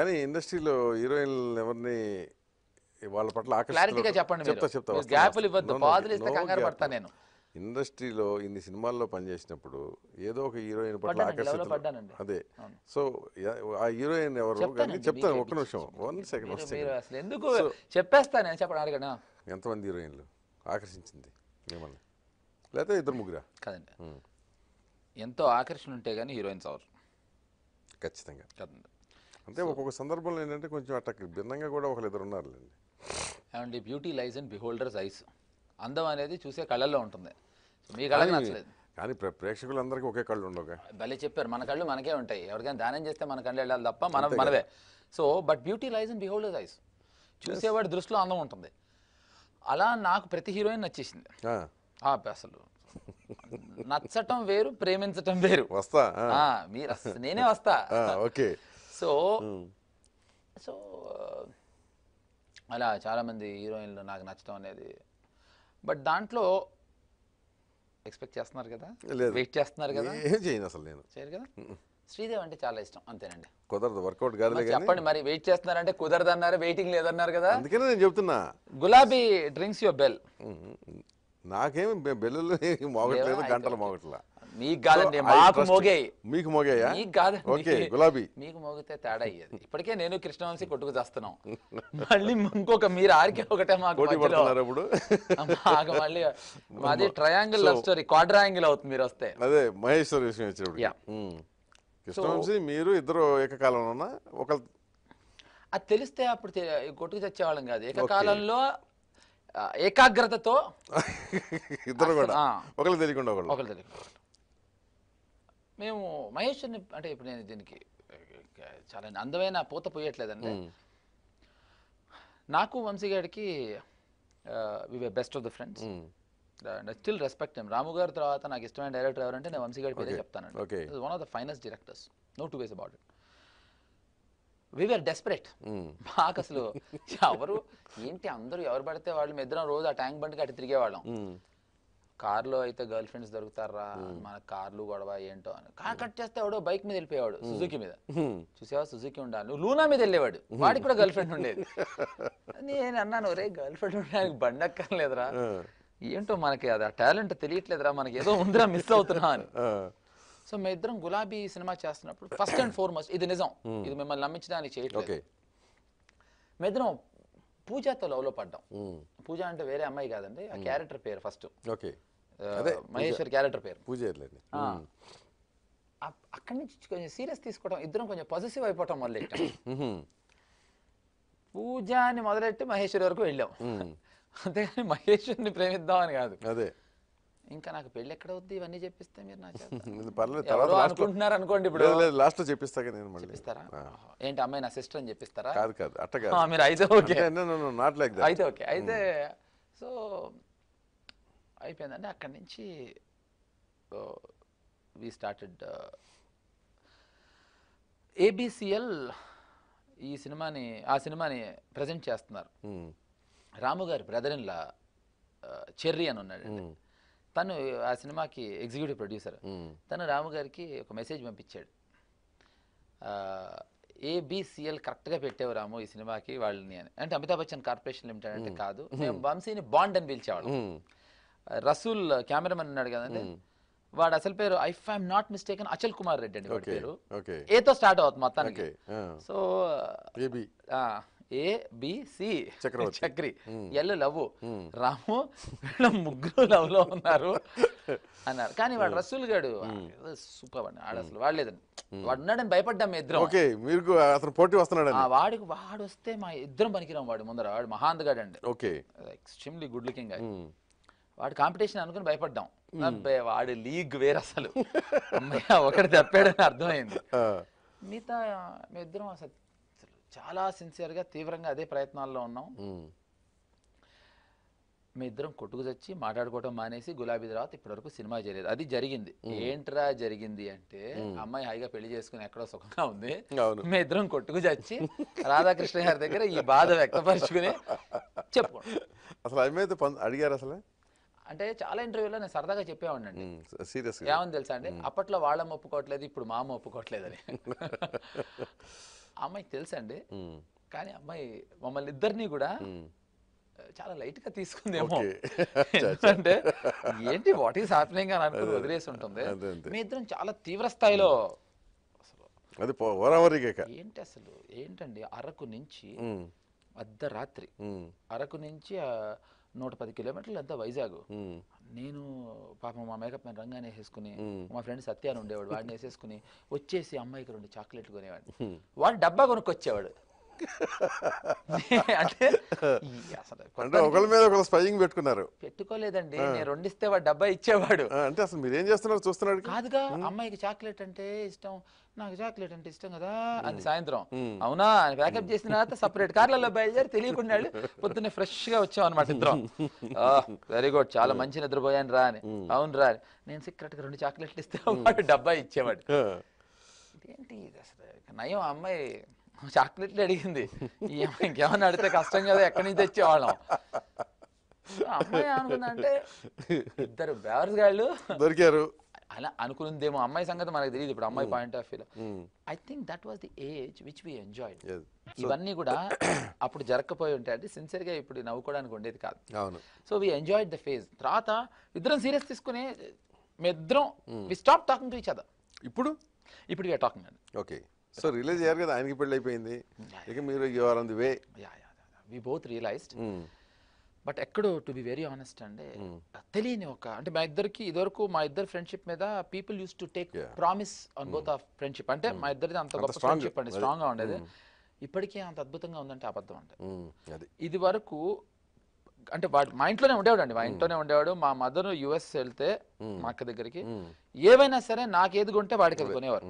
కానీ ఇండస్ట్రీలో హీరోయిన్ ఎవరిని వాళ్ళ పట్ల క్లారిటీగా చెప్పండి చెప్తా చెప్తా గ్యాప్లు ఇవ్వద్దు బాధలు ఇస్తే కంగారు పడతా నేను ఇండస్ట్రీలో ఇన్ని సినిమాల్లో పనిచేసినప్పుడు ఏదో ఒక హీరోయిన్ పట్ల ఆకర్షణ అదే సో ఆ హీరోయిన్ ఎవరు చెప్తాను ఒక్క నిమిషం వన్ సెకండ్ వస్తే ఎందుకు చెప్పేస్తా నేను చెప్పండి అడగనా ఎంతమంది హీరోయిన్లు ఆకర్షించింది మిమ్మల్ని లేకపోతే ఇద్దరు ముగ్గురా కదండి hmm. ఎంతో ఆకర్షణ ఉంటే కానీ హీరోయిన్స్ అవరు ఖచ్చితంగా కదండి అంటే ఒక్కొక్క సందర్భంలో ఏంటంటే కొంచెం అట్టకి భిన్నంగా కూడా ఒకరు ఇద్దరు ఉన్నారులేండి అండ్ ఈ beauty lies and beholder's eyes అందం అనేది చూసే కళ్ళల్లో ఉంటుంది మీ కళకి నచ్చలేదు కానీ ప్రేక్షకులందరికీ ఒకే కళ్ళు ఉండవు భలే చెప్పారు మన కళ్ళు మనకే ఉంటాయి ఎవరికైనా దానం చేస్తే మన కళ్ళు వెళ్ళాలి తప్ప మన మనవే so but beauty lies and beholder's eyes చూసేవాడి దృష్టిలో అందం ఉంటుంది అలా నాకు ప్రతి హీరోయిన్ నచ్చేసింది అసలు నచ్చటం వేరు ప్రేమించటం వేరు వస్తా మీరు నేనే వస్తా ఓకే సో సో అలా చాలామంది హీరోయిన్లు నాకు నచ్చడం అనేది బట్ దాంట్లో ఎక్స్పెక్ట్ చేస్తున్నారు కదా వెయిట్ చేస్తున్నారు కదా ఏం చేయను అసలు నేను చేయరు కదా శ్రీదేవి అంటే చాలా ఇష్టం అంతేనండి కుదరదు వర్కౌట్ కాదు చెప్పండి మరి వెయిట్ చేస్తున్నారంటే కుదరదు అన్నారు వెయిటింగ్ లేదన్నారు కదా అందుకనే నేను చెప్తున్నా గులాబీ డ్రింక్స్ యువర్ బెల్ నాకేం బెల్లు మోగట్లేదు గంటలు మోగట్లా మీకు కాదండి మాకు మోగాయి మీకు మోగాయా మీకు కాదు ఓకే గులాబీ మీకు మోగితే తేడా అయ్యేది ఇప్పటికే నేను కృష్ణవంశీ కొట్టుకు చేస్తున్నాం మళ్ళీ ఇంకొక మీరు ఆరికే ఒకటే మాకు ఇప్పుడు మళ్ళీ మాది ట్రయాంగిల్ లవ్ స్టోరీ క్వాడ్రాంగిల్ అవుతుంది మీరు వస్తే అదే మహేశ్వర విషయం వచ్చినప్పుడు కృష్ణవంశీ మీరు ఇద్దరు ఏకకాలంలో ఒక అది తెలిస్తే అప్పుడు కొట్టుకు తెచ్చేవాళ్ళం కాదు ఏకకాలంలో ఏకాగ్రతతో ఇద్దరు కూడా ఒకరు తెలియకుండా ఒకరు ఒకరు తెలియకుండా మేము మహేష్ని అంటే ఇప్పుడు నేను దీనికి చాలా అందమైన పూత పోయట్లేదండి నాకు వంశీ గారికి we best of the friends and still respect ఏం రాము గారి తర్వాత నాకు ఇష్టమైన డైరెక్టర్ ఎవరంటే నేను వంశీ గారి పేరే చెప్తానండి one of the finest directors no two ways about it we are desperate మాకు అసలు ఎవరు ఏంటి అందరూ ఎవరు పడితే వాళ్ళు ఇద్దరం రోజు ఆ ట్యాంక్ బండ్కి అటు తిరిగేవాళ్ళం కార్ లో అయితే గర్ల్ ఫ్రెండ్స్ దొరుకుతారా hmm. మన కార్లు గొడవ ఏంటో అని కార్ కట్ చేస్తే ఎవడో బైక్ మీద వెళ్ళిపోయాడు hmm. సుజుకి మీద hmm. చూసావా సుజుకి ఉండాలి నువ్వు లూనా మీద వెళ్ళేవాడు వాడికి కూడా గర్ల్ ఫ్రెండ్ ఉండేది నేను అన్నాను రే గర్ల్ ఫ్రెండ్ ఉండడానికి బండక్కర్లేదురా ఏంటో మనకి అది ఆ టాలెంట్ తెలియట్లేదురా మనకి ఏదో ఉందిరా మిస్ అవుతున్నా అని సో మేము ఇద్దరం గులాబీ సినిమా చేస్తున్నప్పుడు ఫస్ట్ అండ్ ఫోర్ మస్ట్ ఇది నిజం ఇది మిమ్మల్ని నమ్మించడానికి చేయట్లేదు మేమిద్దరం పూజాతో లవ్లో పడ్డాం పూజ అంటే వేరే అమ్మాయి కాదండి ఆ క్యారెక్టర్ పేరు ఫస్ట్ ఓకే మహేశ్వర్ క్యారెక్టర్ పేరు పూజ అక్కడి నుంచి కొంచెం సీరియస్ తీసుకోవడం ఇద్దరం కొంచెం పాజిటివ్ అయిపోవటం వల్ల పూజ అని మొదలెట్టి మహేశ్వరి వరకు వెళ్ళాం అంతేగాని మహేశ్వరిని ప్రేమిద్దామని కాదు అదే ఇంకా నాకు పెళ్లి ఎక్కడ వద్దు ఇవన్నీ చెప్పిస్తే మీరు నాకు పర్లేదు అనుకుంటున్నారు అనుకోండి ఇప్పుడు లాస్ట్ లో చెప్పిస్తాగా నేను చెప్పిస్తారా ఏంటి అమ్మాయి నా సిస్టర్ అని చెప్పిస్తారా కాదు కాదు అట్ట కాదు మీరు అయితే ఓకే నాట్ లైక్ అయితే ఓకే అయితే సో అయిపోయిందండి అక్కడి నుంచి వి స్టార్టెడ్ ఏబిసిఎల్ ఈ సినిమాని ఆ సినిమాని ప్రజెంట్ చేస్తున్నారు hmm. రాము గారి బ్రదర్ ఇన్లా చెర్రీ అని ఉన్నాడు hmm. తను ఆ సినిమాకి ఎగ్జిక్యూటివ్ ప్రొడ్యూసర్ hmm. తను రాము గారికి ఒక మెసేజ్ పంపించాడు ఏబిసిఎల్ కరెక్ట్గా పెట్టావు రాము ఈ సినిమాకి వాళ్ళని అని అంటే అమితాబ్ బచ్చన్ కార్పొరేషన్ లిమిటెడ్ అంటే కాదు మేము వంశీని బాండ్ అని పిలిచేవాళ్ళం రసూల్ కెమెరామెన్ ఉన్నాడు కదండి వాడు అసలు పేరు if I'm not mistake Achal Kumar Reddy అండి వాడి పేరు ఏతో స్టార్ట్ అవుతుంది మొత్తానికి so A B C Chakri L love Ramu ముగ్గురు లవ్ లో ఉన్నారు అన్నారు కానీ వాడు రసూల్ గాడు సూపర్ అండి ఆడ అసలు వాడలేదండి వాడు ఉన్నాడని భయపడ్డాం ఇద్దరం ఓకే మీరు అతను పోటీ వస్తున్నాడు వాడికి వాడు వస్తే మా ఇద్దరం పనికిరాం వాడు ముందర వాడు మహాంత్ గాడు అండి ఓకే ఎక్స్ట్రీమ్లీ గుడ్ లుకింగ్ వాడు కాంపిటీషన్ అనుకుని భయపడ్డాం వాడు లీగ్ వేరు అసలు అమ్మయ్య ఒకటి తప్పాడని అర్థమైంది మిగతా మేమిద్దరం అసలు చాలా సిన్సియర్ గా తీవ్రంగా అదే ప్రయత్నాల్లో ఉన్నాం మీ ఇద్దరం కొట్టుకు చచ్చి మాట్లాడుకోవటం మానేసి గులాబీ తర్వాత ఇప్పటివరకు సినిమా జరిగేది అది జరిగింది ఏంట్రా జరిగింది అంటే అమ్మాయి హాయిగా పెళ్లి చేసుకుని ఎక్కడో సుఖంగా ఉంది మీ ఇద్దరం కొట్టుకు చచ్చి రాధాకృష్ణ గారి దగ్గర ఈ బాధ వ్యక్తపరచుకుని చెప్పుకోండి అసలు అడిగారు అసలు అంటే చాలా ఇంటర్వ్యూలో నేను సరదాగా చెప్పేవాడినండి సీరియస్ ఏమని తెలుసా అండి అప్పట్లో వాళ్ళ ఒప్పుకోవట్లేదు ఇప్పుడు మా అమ్మ ఒప్పుకోవట్లేదు అని అమ్మాయికి తెలుసండి కానీ అమ్మాయి మమ్మల్ని ఇద్దరిని కూడా చాలా లైట్ గా తీసుకుందేమో అంటే ఏంటి వాట్ ఈస్ హ్యాపెనింగ్ అని అనుకుని వదిలేసి ఉంటుంది మీ ఇద్దరం చాలా తీవ్ర స్థాయిలో అసలు ఏంటి అసలు ఏంటండి అరకు నుంచి అర్ధరాత్రి అరకు నుంచి నూట పది కిలోమీటర్లు అంతా వైజాగ్ నేను పాపం మా మేకప్ మ్యాన్ రంగానే వేసేసుకుని మా ఫ్రెండ్ సత్యాన్ని ఉండేవాడు వాడిని వేసేసుకుని వచ్చేసి అమ్మాయికి రెండు చాక్లెట్లు కొనేవాడు వాడు డబ్బా కొనుక్కొచ్చేవాడు అంటే అంటే మీద ఒకళ్ళు స్పైయింగ్ పెట్టుకున్నారు పెట్టుకోలేదండి నేను రెండిస్తే వాడు డబ్బా ఇచ్చేవాడు అంటే అసలు మీరు ఏం చేస్తున్నారు చూస్తున్నాడు కాదుగా అమ్మాయికి చాక్లెట్ అంటే ఇష్టం నాకు చాక్లెట్ అంటే ఇష్టం కదా అని సాయంత్రం అవునా ప్యాకప్ చేసిన తర్వాత సపరేట్ కార్లలో బయలుదేరి తెలియకుండా పొద్దున్నే ఫ్రెష్ గా వచ్చాం అనమాట ఇద్దరం వెరీ గుడ్ చాలా మంచి నిద్రపోయాను రా అని అవును రా నేను సీక్రెట్ గా రెండు చాక్లెట్లు ఇస్తే డబ్బా ఇచ్చేవాడు ఇదేంటి అసలు నయం అమ్మాయి చాక్లెట్లు అడిగింది ఇంకేమన్నా అడిగితే కష్టం కదా ఎక్కడి నుంచి తెచ్చేవాళ్ళం అమ్మాయి అనుకుందంటే ఇద్దరు బేవర్స్ గాళ్ళు దొరికారు అలా అనుకున్నదేమో అమ్మాయి సంగతి మనకు తెలియదు ఇప్పుడు అమ్మాయి point of view I think that was the age which we enjoy ఇవన్నీ కూడా అప్పుడు జరగకపోయి ఉంటాయి అంటే సిన్సియర్ గా ఇప్పుడు నవ్వుకోవడానికి ఉండేది కాదు అవును so we enjoy the phase తర్వాత ఇద్దరం సీరియస్ తీసుకుని మేద్దరం we stop talking to each ఇప్పుడు ఇప్పుడు ఇప్పుడు ఆర్ టాకింగ్ అండి ఓకే సో రిలీజ్ అయ్యారు కదా ఆయనకి పెళ్ళి అయిపోయింది ఇక మీరు you are on the way we both realized but ఎక్కడో టు బి వెరీ ఆనెస్ట్ అండి hmm. తెలియని ఒక అంటే మా ఇద్దరికి ఇదివరకు మా ఇద్దరు ఫ్రెండ్షిప్ మీద people use to take promise on both of friendship అంటే hmm. మా ఇద్దరిది అంత గొప్ప ఫ్రెండ్షిప్ అండి స్ట్రాంగ్గా ఉండేది hmm. ఇప్పటికే అంత అద్భుతంగా ఉందంటే అబద్ధం అంటే ఇది వరకు అంటే వాడు మా ఇంట్లోనే ఉండేవాడు అండి మా ఇంట్లోనే ఉండేవాడు మా మదర్ యుఎస్ వెళ్తే మా అక్క దగ్గరికి ఏవైనా సరే నాకు ఏది కొంటే వాడికి కొనేవారు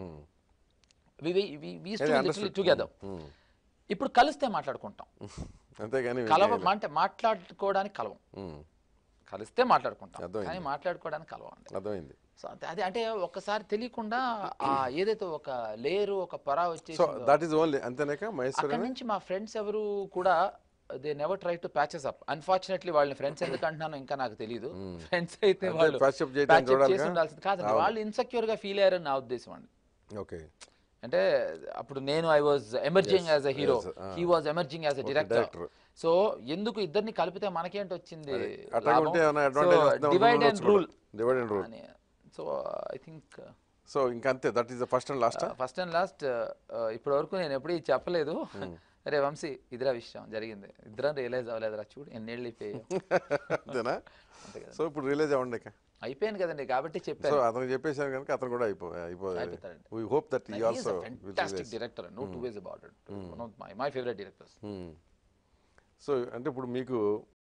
టుగెదర్ hmm. hmm. ఇప్పుడు కలిస్తే మాట్లాడుకుంటాం అంతేగాని కలవ అంటే మాట్లాడుకోవడానికి కలవం hmm. కలిస్తే మాట్లాడుకుంటాం కానీ మాట్లాడుకోవడానికి కలవం అర్థమైంది సో అంటే ఒక్కసారి తెలియకుండా ఆ ఏదైతే ఒక లేరు ఒక పొర వచ్చి దట్ ఈస్ ఓన్లీ అంతేనాక మైసూర్ నుంచి మా ఫ్రెండ్స్ ఎవరు కూడా they never try to patches up unfortunately వాళ్ళని ఫ్రెండ్స్ ఎందుకు అంటున్నాను ఇంకా నాకు తెలియదు ఫ్రెండ్స్ అయితే వాళ్ళు చేయడం చూడాలి కాదు వాళ్ళు ఇన్సెక్యూర్ గా ఫీల్ అయ్యారని నా ఉద్దేశం అండి ఓకే అంటే అప్పుడు నేను I was emerging as a hero he was emerging as a director so ఎందుకు ఇద్దరిని కలిపితే మనకేంటి వచ్చింది divide and rule divide and rule so I think so ఇంకంతే that is the first and last first and last ఇప్పటి వరకు నేను ఎప్పుడు చెప్పలేదు hmm. అరే వంశీ ఇదిరా విషయం జరిగింది ఇద్దరం రియలైజ్ అవ్వలేదురా చూడు ఎన్నేళ్ళు అయిపోయాయి సో ఇప్పుడు రియలైజ్ అవ్వండి అయిపోయాను కదండి కాబట్టి చెప్పారు అతను చెప్పేశాను కనుక అతను కూడా అయిపోయి hope that he also fantastic director no two ways about it my my favourite directors so అంటే ఇప్పుడు మీకు